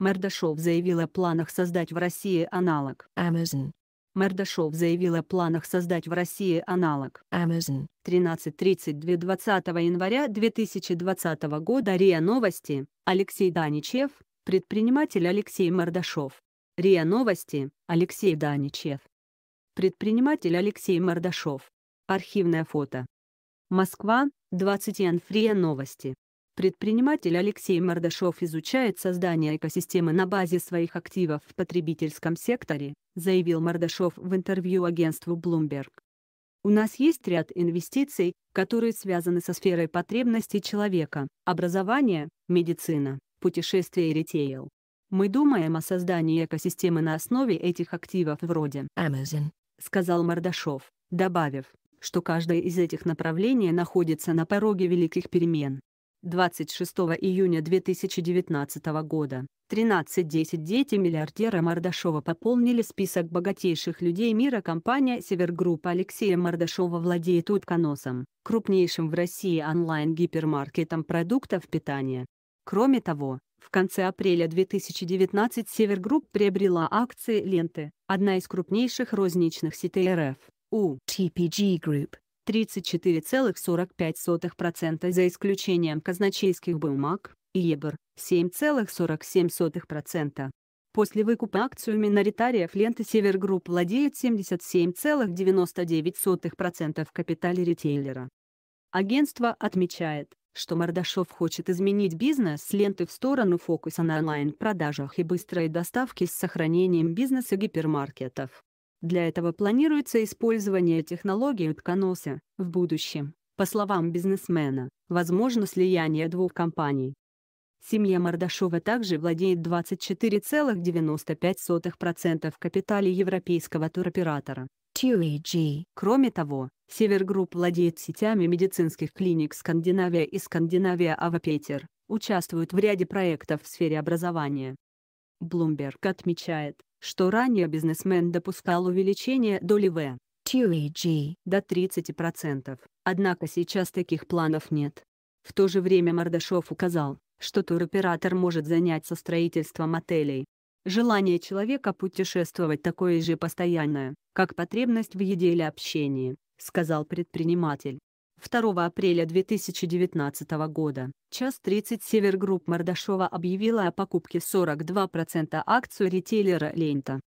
Мердашов заявил о планах создать в России аналог Amazon. Мердашов заявил о планах создать в России аналог Amazon. 13.32 20 января 2020 года РИА Новости, Алексей Даничев, предприниматель Алексей Мордашов. РИА Новости, Алексей Даничев. Предприниматель Алексей Мордашов. Архивное фото. Москва, 20 Янфрия Новости. Предприниматель Алексей Мордашов изучает создание экосистемы на базе своих активов в потребительском секторе, заявил Мордашов в интервью агентству Bloomberg. У нас есть ряд инвестиций, которые связаны со сферой потребностей человека, образование, медицина, путешествия и ритейл. Мы думаем о создании экосистемы на основе этих активов вроде Amazon, сказал Мордашов, добавив, что каждое из этих направлений находится на пороге великих перемен. 26 июня 2019 года. 13.10 дети миллиардера Мардашова пополнили список богатейших людей мира. Компания «Севергруппа» Алексея Мардашова владеет утконосом, крупнейшим в России онлайн-гипермаркетом продуктов питания. Кроме того, в конце апреля 2019 «Севергрупп» приобрела акции «Ленты», одна из крупнейших розничных сетей РФ, у ТПГ-групп 34,45% за исключением казначейских бумаг, и ЕБР 7,47%. После выкупа акцию миноритариев ленты Севергрупп владеет 77,99% в капитале ритейлера. Агентство отмечает, что Мордашов хочет изменить бизнес с ленты в сторону фокуса на онлайн-продажах и быстрой доставки с сохранением бизнеса гипермаркетов. Для этого планируется использование технологии утконоса в будущем. По словам бизнесмена, возможно слияние двух компаний. Семья Мордашова также владеет 24,95% капитала европейского туроператора. TUEG. Кроме того, Севергрупп владеет сетями медицинских клиник Скандинавия и Скандинавия Авапетер, участвует в ряде проектов в сфере образования. Блумберг отмечает, что ранее бизнесмен допускал увеличение доли в TEG до 30%, однако сейчас таких планов нет. В то же время Мордашов указал, что туроператор может заняться строительством отелей. Желание человека путешествовать такое же постоянное, как потребность в еде или общении, сказал предприниматель. 2 апреля 2019 года. Час 30 Севергрупп Мордашова объявила о покупке 42% акций ритейлера «Лента».